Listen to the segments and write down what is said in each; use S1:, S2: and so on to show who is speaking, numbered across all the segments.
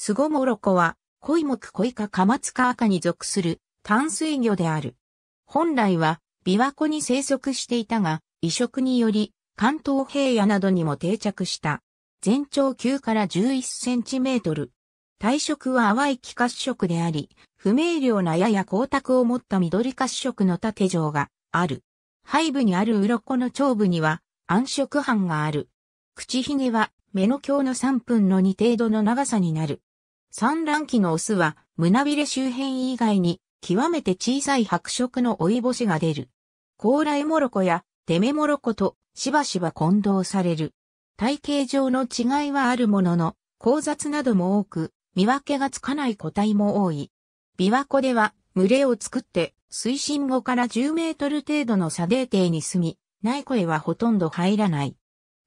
S1: スゴモロコは、コイモクコイカカマツカ赤に属する淡水魚である。本来は、琵琶湖に生息していたが、移植により、関東平野などにも定着した。全長9から11センチメートル。体色は淡い気褐色であり、不明瞭なやや光沢を持った緑褐色の縦状がある。背部にある鱗の頂部には暗色斑がある。口ひげは目の鏡の3分の2程度の長さになる。産卵期のオスは胸びれ周辺以外に極めて小さい白色の追い星が出る。高麗モロコやデメモロコとしばしば混同される。体型上の違いはあるものの、交雑なども多く、見分けがつかない個体も多い。琵琶湖では群れを作って水深5から10メートル程度の砂泥底に住み、内湖へはほとんど入らない。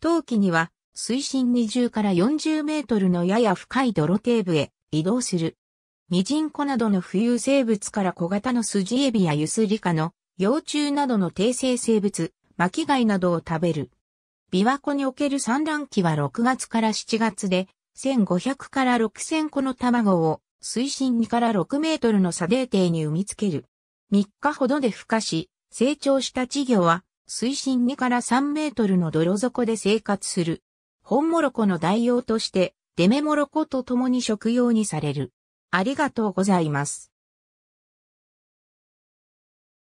S1: 冬季には水深20から40メートルのやや深い泥底部へ移動する。ミジンコなどの浮遊生物から小型のスジエビやユスリカの幼虫などの低生生物、巻貝などを食べる。琵琶湖における産卵期は6月から7月で、1500から6000個の卵を水深2から6メートルの砂泥底に産みつける。3日ほどで孵化し、成長した稚魚は水深2から3メートルの泥底で生活する。ホンモロコの代用としてデメモロコと共に食用にされる。ありがとうございます。